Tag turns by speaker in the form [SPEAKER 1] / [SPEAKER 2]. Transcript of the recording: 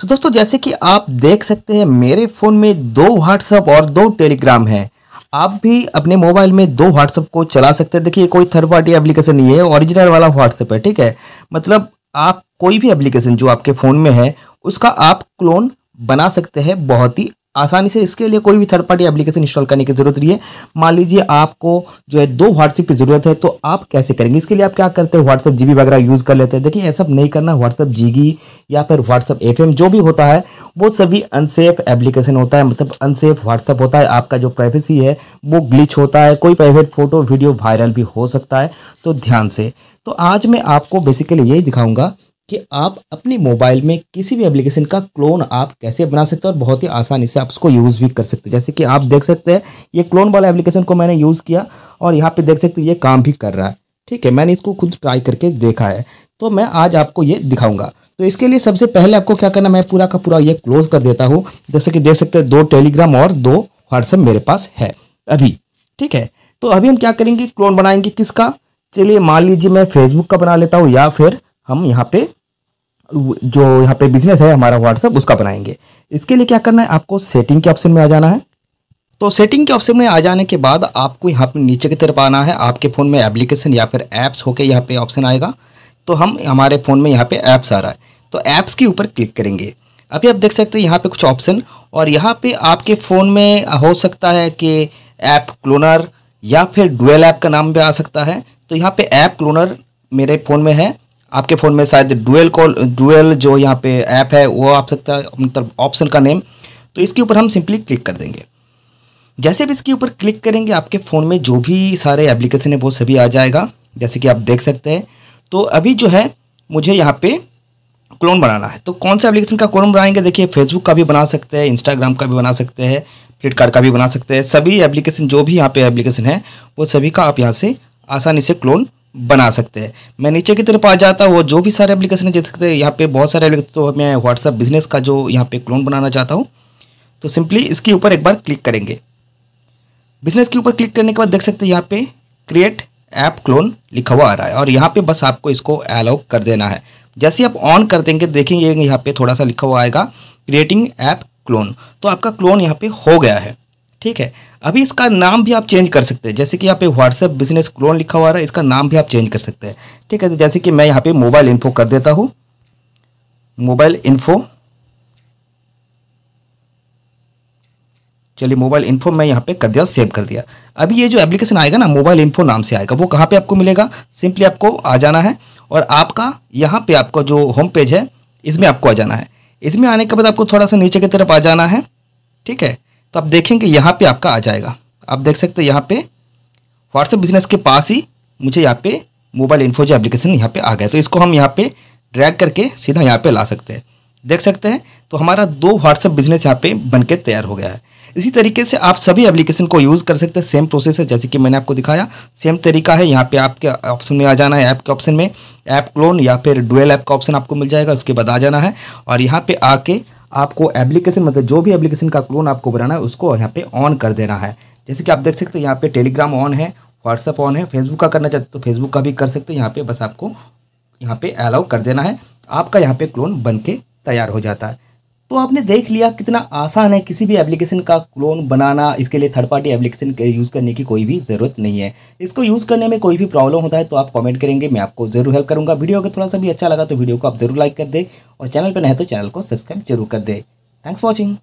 [SPEAKER 1] सो दोस्तों जैसे कि आप देख सकते हैं मेरे फ़ोन में दो व्हाट्सअप और दो टेलीग्राम है आप भी अपने मोबाइल में दो व्हाट्सअप को चला सकते हैं देखिए कोई थर्ड पार्टी एप्लीकेशन नहीं है ओरिजिनल वाला व्हाट्सअप है ठीक है मतलब आप कोई भी एप्लीकेशन जो आपके फ़ोन में है उसका आप क्लोन बना सकते हैं बहुत ही आसानी से इसके लिए कोई भी थर्ड पार्टी एप्लीकेशन इंस्टॉल करने की जरूरत नहीं है मान लीजिए आपको जो है दो व्हाट्सएप की जरूरत है तो आप कैसे करेंगे इसके लिए आप क्या करते हैं व्हाट्सएप जीबी वगैरह यूज़ कर लेते हैं देखिए ऐसा नहीं करना व्हाट्सएप जीगी या फिर व्हाट्सएप एफ जो भी होता है वो सभी अनसेफ एप्लीकेशन होता है मतलब अनसेफ व्हाट्सएप होता है आपका जो प्राइवेसी है वो ग्लिच होता है कोई प्राइवेट फोटो वीडियो वायरल भी हो सकता है तो ध्यान से तो आज मैं आपको बेसिकली यही दिखाऊंगा कि आप अपने मोबाइल में किसी भी एप्लीकेशन का क्लोन आप कैसे बना सकते हो और बहुत ही आसानी से आप उसको यूज़ भी कर सकते हैं जैसे कि आप देख सकते हैं ये क्लोन वाला एप्लीकेशन को मैंने यूज़ किया और यहाँ पे देख सकते हैं ये काम भी कर रहा है ठीक है मैंने इसको खुद ट्राई करके देखा है तो मैं आज आपको ये दिखाऊंगा तो इसके लिए सबसे पहले आपको क्या करना मैं पूरा का पूरा ये क्लोज कर देता हूँ जैसे कि देख सकते हैं दो टेलीग्राम और दो व्हाट्सएप मेरे पास है अभी ठीक है तो अभी हम क्या करेंगे क्लोन बनाएंगे किसका चलिए मान लीजिए मैं फेसबुक का बना लेता हूँ या फिर हम यहाँ पे जो यहाँ पे बिजनेस है हमारा व्हाट्सअप उसका बनाएंगे इसके लिए क्या करना है आपको सेटिंग के ऑप्शन में आ जाना है तो सेटिंग के ऑप्शन में आ जाने के बाद आपको यहाँ पे नीचे की तरफ आना है आपके फ़ोन में एप्लीकेशन या फिर ऐप्स होके यहाँ पे ऑप्शन आएगा तो हम हमारे फ़ोन में यहाँ पे ऐप्स आ रहा है तो ऐप्स के ऊपर क्लिक करेंगे अभी आप देख सकते हैं यहाँ पे कुछ ऑप्शन और यहाँ पे आपके फ़ोन में हो सकता है कि ऐप क्लोनर या फिर डुएल ऐप का नाम भी आ सकता है तो यहाँ पर ऐप क्लोनर मेरे फ़ोन में है आपके फ़ोन में शायद डुअल कॉल डुअल जो यहाँ पे ऐप है वो आप सकता है मतलब ऑप्शन का नेम तो इसके ऊपर हम सिंपली क्लिक कर देंगे जैसे भी इसके ऊपर क्लिक करेंगे आपके फ़ोन में जो भी सारे एप्लीकेशन है वो सभी आ जाएगा जैसे कि आप देख सकते हैं तो अभी जो है मुझे यहाँ पे क्लोन बनाना है तो कौन सा एप्लीकेशन का क्लोन बनाएंगे देखिए फेसबुक का भी बना सकते हैं इंस्टाग्राम का भी बना सकते हैं फ्लिपकार्ट का भी बना सकते हैं सभी एप्लीकेशन जो भी यहाँ पे एप्लीकेशन है वो सभी का आप यहाँ से आसानी से क्लोन बना सकते हैं मैं नीचे की तरफ आ जाता हूँ जो भी सारे एप्लीकेशन देख सकते हैं यहाँ पे बहुत सारे एप्लीकेशन तो मैं व्हाट्सअप बिजनेस का जो यहाँ पे क्लोन बनाना चाहता हूँ तो सिंपली इसके ऊपर एक बार क्लिक करेंगे बिजनेस के ऊपर क्लिक करने के बाद देख सकते हैं यहाँ पे क्रिएट ऐप क्लोन लिखा हुआ आ रहा है और यहाँ पे बस आपको इसको अलाउ कर देना है जैसे आप ऑन कर देंगे देखेंगे यहाँ पे थोड़ा सा लिखा हुआ आएगा क्रिएटिंग ऐप क्लोन तो आपका क्लोन यहाँ पे हो गया है ठीक है अभी इसका नाम भी आप चेंज कर सकते हैं जैसे कि यहाँ पे व्हाट्सएप बिजनेस क्लोन लिखा हुआ है इसका नाम भी आप चेंज कर सकते हैं ठीक है तो जैसे कि मैं यहाँ पे मोबाइल इन्फो कर देता हूँ मोबाइल इन्फो चलिए मोबाइल इन्फो मैं यहाँ पे कर दिया सेव कर दिया अभी ये जो एप्लीकेशन आएगा ना मोबाइल इन्फो नाम से आएगा वो कहाँ पे आपको मिलेगा सिंपली आपको आ जाना है और आपका यहाँ पे आपका जो होम पेज है इसमें आपको आ जाना है इसमें आने के बाद आपको थोड़ा सा नीचे की तरफ आ जाना है ठीक है तो आप देखेंगे यहाँ पे आपका आ जाएगा आप देख सकते हैं यहाँ पे व्हाट्सएप बिजनेस के पास ही मुझे यहाँ पे मोबाइल इन्फो जो एप्लीकेशन यहाँ पे आ गया तो इसको हम यहाँ पे ड्रैग करके सीधा यहाँ पे ला सकते हैं देख सकते हैं तो हमारा दो व्हाट्सएप बिजनेस यहाँ पे बन के तैयार हो गया है इसी तरीके से आप सभी एप्लीकेशन को यूज़ कर सकते हैं सेम प्रोसेस है जैसे कि मैंने आपको दिखाया सेम तरीका है यहाँ पे आपके ऑप्शन में आ जाना है ऐप के ऑप्शन में ऐप क्लोन या फिर डुअल ऐप का ऑप्शन आपको मिल जाएगा उसके बाद आ जाना है और यहाँ पे आके आपको एप्लीकेशन मतलब जो भी एप्लीकेशन का क्लोन आपको बनाना है उसको यहाँ पे ऑन कर देना है जैसे कि आप देख सकते हैं यहाँ पे टेलीग्राम ऑन है व्हाट्सअप ऑन है फेसबुक का करना चाहते तो फेसबुक का भी कर सकते हैं यहाँ पे बस आपको यहाँ पे अलाउ कर देना है आपका यहाँ पे क्लोन बन के तैयार हो जाता है तो आपने देख लिया कितना आसान है किसी भी एप्लीकेशन का क्लोन बनाना इसके लिए थर्ड पार्टी एप्लीकेशन यूज़ करने की कोई भी ज़रूरत नहीं है इसको यूज़ करने में कोई भी प्रॉब्लम होता है तो आप कमेंट करेंगे मैं आपको जरूर हेल्प करूँगा वीडियो अगर थोड़ा सा भी अच्छा लगा तो वीडियो को आप जरूर लाइक कर दे और चैनल पर नहीं तो चैनल को सब्सक्राइब जरूर कर दे थैंक्स फॉर वॉचिंग